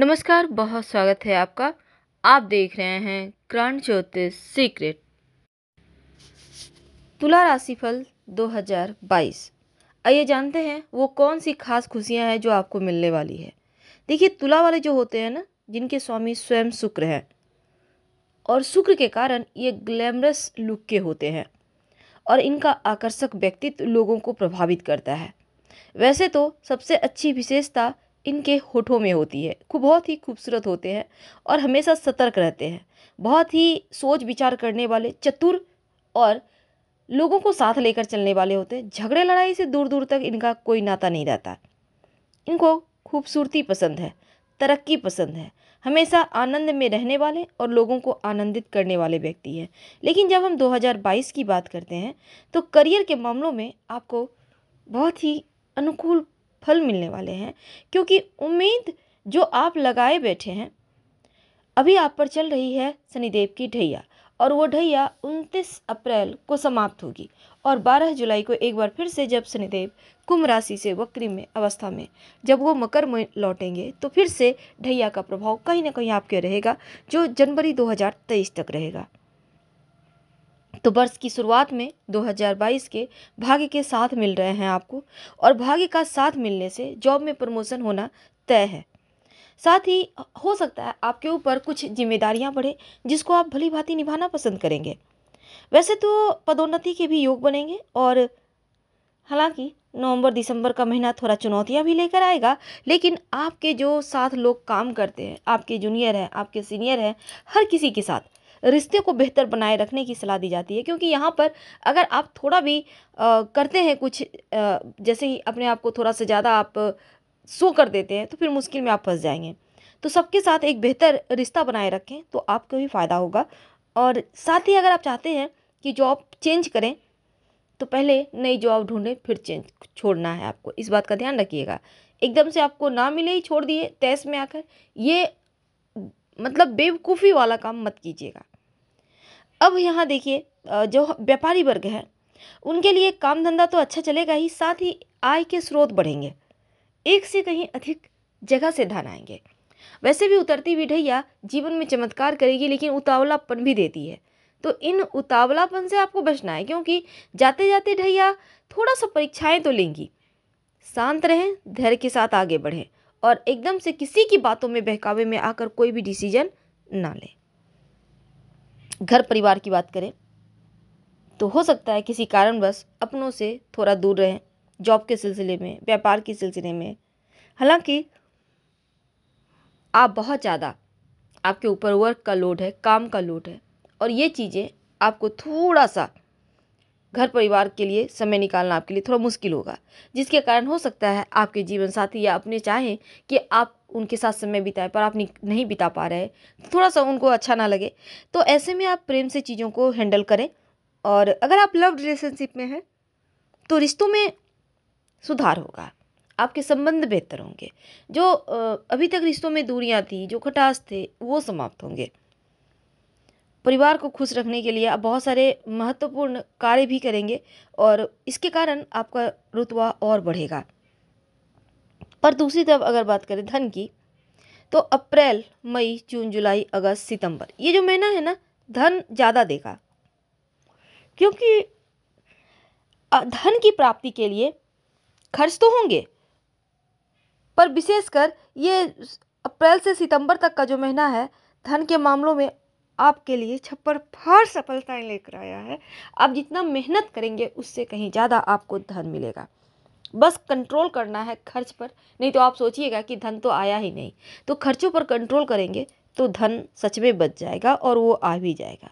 नमस्कार बहुत स्वागत है आपका आप देख रहे हैं क्रांत ज्योतिष सीक्रेट तुला राशिफल 2022 आइए जानते हैं वो कौन सी खास खुशियां हैं जो आपको मिलने वाली है देखिए तुला वाले जो होते हैं ना जिनके स्वामी स्वयं शुक्र हैं और शुक्र के कारण ये ग्लैमरस लुक के होते हैं और इनका आकर्षक व्यक्तित्व लोगों को प्रभावित करता है वैसे तो सबसे अच्छी विशेषता इनके होठों में होती है खूब बहुत ही खूबसूरत होते हैं और हमेशा सतर्क रहते हैं बहुत ही सोच विचार करने वाले चतुर और लोगों को साथ लेकर चलने वाले होते हैं झगड़े लड़ाई से दूर दूर तक इनका कोई नाता नहीं रहता इनको खूबसूरती पसंद है तरक्की पसंद है हमेशा आनंद में रहने वाले और लोगों को आनंदित करने वाले व्यक्ति हैं लेकिन जब हम 2022 की बात करते हैं तो करियर के मामलों में आपको बहुत ही अनुकूल फल मिलने वाले हैं क्योंकि उम्मीद जो आप लगाए बैठे हैं अभी आप पर चल रही है शनिदेव की ढैया और वो ढैया 29 अप्रैल को समाप्त होगी और 12 जुलाई को एक बार फिर से जब शनिदेव कुंभ राशि से वक्री में अवस्था में जब वो मकर में लौटेंगे तो फिर से ढैया का प्रभाव कहीं ना कहीं आपके रहेगा जो जनवरी 2023 तक रहेगा तो वर्ष की शुरुआत में 2022 के भाग्य के साथ मिल रहे हैं आपको और भाग्य का साथ मिलने से जॉब में प्रमोशन होना तय है साथ ही हो सकता है आपके ऊपर कुछ जिम्मेदारियां बढ़े जिसको आप भली भांति निभाना पसंद करेंगे वैसे तो पदोन्नति के भी योग बनेंगे और हालांकि नवंबर दिसंबर का महीना थोड़ा चुनौतियां भी लेकर आएगा लेकिन आपके जो साथ लोग काम करते हैं आपके जूनियर हैं आपके सीनियर हैं हर किसी के साथ रिश्ते को बेहतर बनाए रखने की सलाह दी जाती है क्योंकि यहाँ पर अगर आप थोड़ा भी आ, करते हैं कुछ आ, जैसे ही अपने आप को थोड़ा सा ज़्यादा आप सो कर देते हैं तो फिर मुश्किल में आप फंस जाएंगे तो सबके साथ एक बेहतर रिश्ता बनाए रखें तो आपको भी फ़ायदा होगा और साथ ही अगर आप चाहते हैं कि जॉब चेंज करें तो पहले नई जॉब ढूंढें फिर चेंज छोड़ना है आपको इस बात का ध्यान रखिएगा एकदम से आपको ना मिले ही छोड़ दिए तेज में आकर ये मतलब बेवकूफ़ी वाला काम मत कीजिएगा अब यहाँ देखिए जो व्यापारी वर्ग है उनके लिए काम धंधा तो अच्छा चलेगा ही साथ ही आय के स्रोत बढ़ेंगे एक से कहीं अधिक जगह से धन आएंगे वैसे भी उतरती हुई ढैया जीवन में चमत्कार करेगी लेकिन उतावलापन भी देती है तो इन उतावलापन से आपको बचना है क्योंकि जाते जाते ढैया थोड़ा सा परीक्षाएं तो लेंगी शांत रहें धैर्य के साथ आगे बढ़ें और एकदम से किसी की बातों में बहकावे में आकर कोई भी डिसीजन ना लें घर परिवार की बात करें तो हो सकता है किसी कारणवश अपनों से थोड़ा दूर रहें जॉब के सिलसिले में व्यापार के सिलसिले में हालांकि आप बहुत ज़्यादा आपके ऊपर वर्क का लोड है काम का लोड है और ये चीज़ें आपको थोड़ा सा घर परिवार के लिए समय निकालना आपके लिए थोड़ा मुश्किल होगा जिसके कारण हो सकता है आपके जीवन साथी या अपने चाहें कि आप उनके साथ समय बिताएं पर आप नहीं बिता पा रहे थोड़ा सा उनको अच्छा ना लगे तो ऐसे में आप प्रेम से चीज़ों को हैंडल करें और अगर आप लव रिलेशनशिप में हैं तो रिश्तों में सुधार होगा आपके संबंध बेहतर होंगे जो अभी तक रिश्तों में दूरियाँ थी जो खटास थे वो समाप्त होंगे परिवार को खुश रखने के लिए आप बहुत सारे महत्वपूर्ण कार्य भी करेंगे और इसके कारण आपका रुतवा और बढ़ेगा पर दूसरी तरफ अगर बात करें धन की तो अप्रैल मई जून जुलाई अगस्त सितंबर ये जो महीना है ना धन ज़्यादा देगा क्योंकि धन की प्राप्ति के लिए खर्च तो होंगे पर विशेषकर ये अप्रैल से सितंबर तक का जो महीना है धन के मामलों में आपके लिए छप्पर फार सफलताएं लेकर आया है आप जितना मेहनत करेंगे उससे कहीं ज़्यादा आपको धन मिलेगा बस कंट्रोल करना है खर्च पर नहीं तो आप सोचिएगा कि धन तो आया ही नहीं तो खर्चों पर कंट्रोल करेंगे तो धन सच में बच जाएगा और वो आ भी जाएगा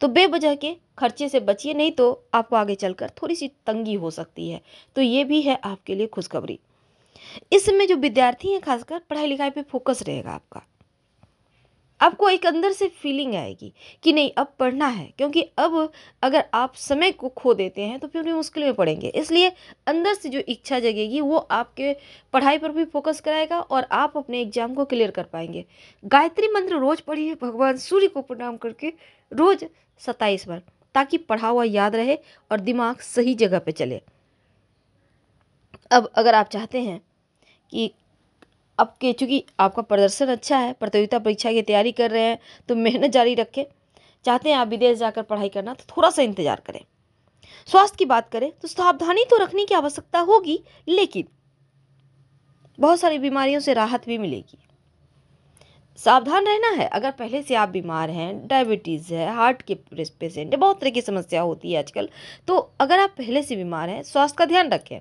तो बेवजह के खर्चे से बचिए नहीं तो आपको आगे चलकर थोड़ी सी तंगी हो सकती है तो ये भी है आपके लिए खुशखबरी इसमें जो विद्यार्थी हैं खासकर पढ़ाई लिखाई पे फोकस रहेगा आपका आपको एक अंदर से फीलिंग आएगी कि नहीं अब पढ़ना है क्योंकि अब अगर आप समय को खो देते हैं तो फिर भी मुश्किल में पड़ेंगे इसलिए अंदर से जो इच्छा जगेगी वो आपके पढ़ाई पर भी फोकस कराएगा और आप अपने एग्जाम को क्लियर कर पाएंगे गायत्री मंत्र रोज पढ़िए भगवान सूर्य को प्रणाम करके रोज सत्ताईस बार ताकि पढ़ा हुआ याद रहे और दिमाग सही जगह पर चले अब अगर आप चाहते हैं कि आपके चूँकि आपका प्रदर्शन अच्छा है प्रतियोगिता परीक्षा की तैयारी कर रहे हैं तो मेहनत जारी रखें चाहते हैं आप विदेश जाकर पढ़ाई करना तो थोड़ा सा इंतज़ार करें स्वास्थ्य की बात करें तो सावधानी तो रखने की आवश्यकता होगी लेकिन बहुत सारी बीमारियों से राहत भी मिलेगी सावधान रहना है अगर पहले से आप बीमार हैं डायबिटीज़ है हार्ट के पेशेंट है बहुत तरह की समस्या होती है आजकल तो अगर आप पहले से बीमार हैं स्वास्थ्य का ध्यान रखें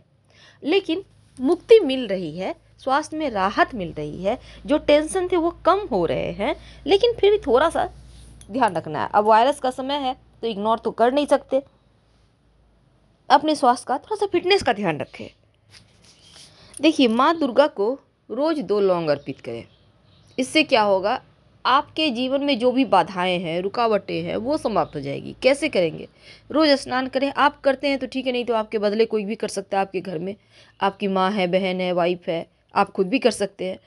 लेकिन मुक्ति मिल रही है स्वास्थ्य में राहत मिल रही है जो टेंशन थे वो कम हो रहे हैं लेकिन फिर भी थोड़ा सा ध्यान रखना है अब वायरस का समय है तो इग्नोर तो कर नहीं सकते अपने स्वास्थ्य का थोड़ा सा फिटनेस का ध्यान रखें देखिए माँ दुर्गा को रोज़ दो लौंग अर्पित करें इससे क्या होगा आपके जीवन में जो भी बाधाएं हैं रुकावटें हैं वो समाप्त हो जाएगी कैसे करेंगे रोज़ स्नान करें आप करते हैं तो ठीक है नहीं तो आपके बदले कोई भी कर सकता है आपके घर में आपकी माँ है बहन है वाइफ है आप खुद भी कर सकते हैं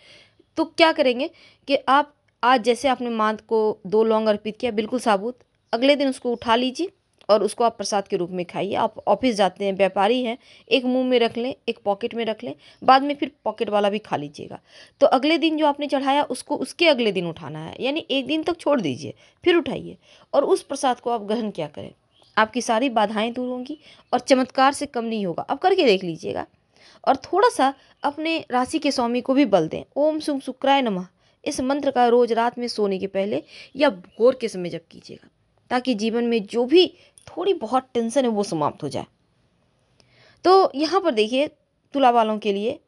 तो क्या करेंगे कि आप आज जैसे आपने मांत को दो लौंग अर्पित किया बिल्कुल साबुत अगले दिन उसको उठा लीजिए और उसको आप प्रसाद के रूप में खाइए आप ऑफिस जाते हैं व्यापारी हैं एक मुंह में रख लें एक पॉकेट में रख लें बाद में फिर पॉकेट वाला भी खा लीजिएगा तो अगले दिन जो आपने चढ़ाया उसको उसके अगले दिन उठाना है यानी एक दिन तक छोड़ दीजिए फिर उठाइए और उस प्रसाद को आप ग्रहण क्या करें आपकी सारी बाधाएँ दूर होंगी और चमत्कार से कम नहीं होगा आप करके देख लीजिएगा और थोड़ा सा अपने राशि के स्वामी को भी बल दें ओम सुम शुक्राय नमः इस मंत्र का रोज रात में सोने के पहले या भोर के समय जब कीजिएगा ताकि जीवन में जो भी थोड़ी बहुत टेंशन है वो समाप्त हो जाए तो यहाँ पर देखिए तुला वालों के लिए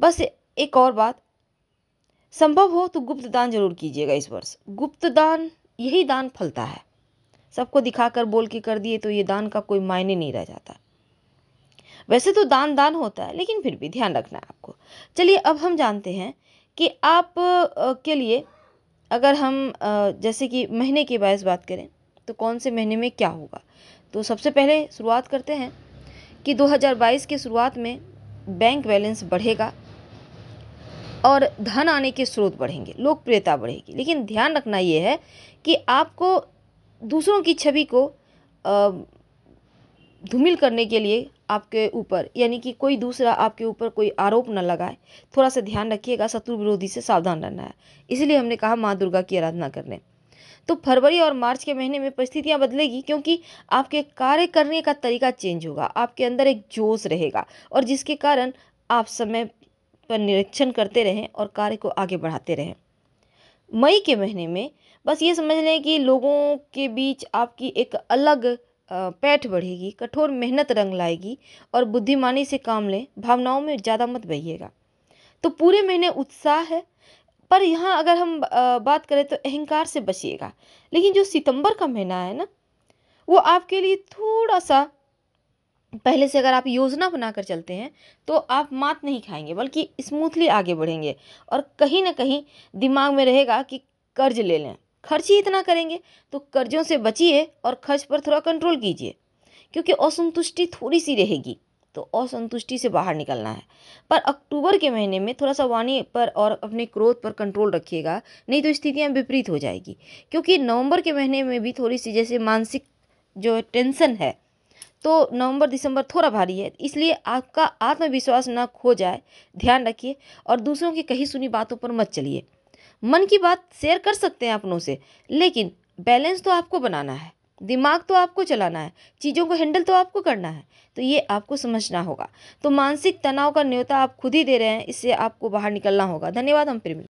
बस एक और बात संभव हो तो गुप्त दान जरूर कीजिएगा इस वर्ष गुप्त दान यही दान फलता है सबको दिखाकर बोल के कर दिए तो ये दान का कोई मायने नहीं रह जाता वैसे तो दान दान होता है लेकिन फिर भी ध्यान रखना है आपको चलिए अब हम जानते हैं कि आप के लिए अगर हम जैसे कि महीने के बायस बात करें तो कौन से महीने में क्या होगा तो सबसे पहले शुरुआत करते हैं कि 2022 के शुरुआत में बैंक बैलेंस बढ़ेगा और धन आने के स्रोत बढ़ेंगे लोकप्रियता बढ़ेगी लेकिन ध्यान रखना ये है कि आपको दूसरों की छवि को धूमिल करने के लिए आपके ऊपर यानी कि कोई दूसरा आपके ऊपर कोई आरोप न लगाए थोड़ा सा ध्यान रखिएगा शत्रु विरोधी से सावधान रहना है इसलिए हमने कहा माँ दुर्गा की आराधना कर लें तो फरवरी और मार्च के महीने में परिस्थितियाँ बदलेगी क्योंकि आपके कार्य करने का तरीका चेंज होगा आपके अंदर एक जोश रहेगा और जिसके कारण आप समय पर निरीक्षण करते रहें और कार्य को आगे बढ़ाते रहें मई के महीने में बस ये समझ लें कि लोगों के बीच आपकी एक अलग पैठ बढ़ेगी कठोर मेहनत रंग लाएगी और बुद्धिमानी से काम लें भावनाओं में ज़्यादा मत बहिएगा तो पूरे महीने उत्साह है पर यहाँ अगर हम बात करें तो अहंकार से बचिएगा लेकिन जो सितंबर का महीना है ना वो आपके लिए थोड़ा सा पहले से अगर आप योजना बनाकर चलते हैं तो आप मात नहीं खाएंगे बल्कि स्मूथली आगे बढ़ेंगे और कहीं ना कहीं दिमाग में रहेगा कि कर्ज ले लें खर्च ही इतना करेंगे तो कर्जों से बचिए और खर्च पर थोड़ा कंट्रोल कीजिए क्योंकि असंतुष्टि थोड़ी सी रहेगी तो असंतुष्टि से बाहर निकलना है पर अक्टूबर के महीने में थोड़ा सा वाणी पर और अपने क्रोध पर कंट्रोल रखिएगा नहीं तो स्थितियाँ विपरीत हो जाएगी क्योंकि नवंबर के महीने में भी थोड़ी सी जैसे मानसिक जो टेंशन है तो नवंबर दिसंबर थोड़ा भारी है इसलिए आपका आत्मविश्वास ना खो जाए ध्यान रखिए और दूसरों की कही सुनी बातों पर मत चलिए मन की बात शेयर कर सकते हैं अपनों से लेकिन बैलेंस तो आपको बनाना है दिमाग तो आपको चलाना है चीज़ों को हैंडल तो आपको करना है तो ये आपको समझना होगा तो मानसिक तनाव का न्योता आप खुद ही दे रहे हैं इससे आपको बाहर निकलना होगा धन्यवाद हम फिर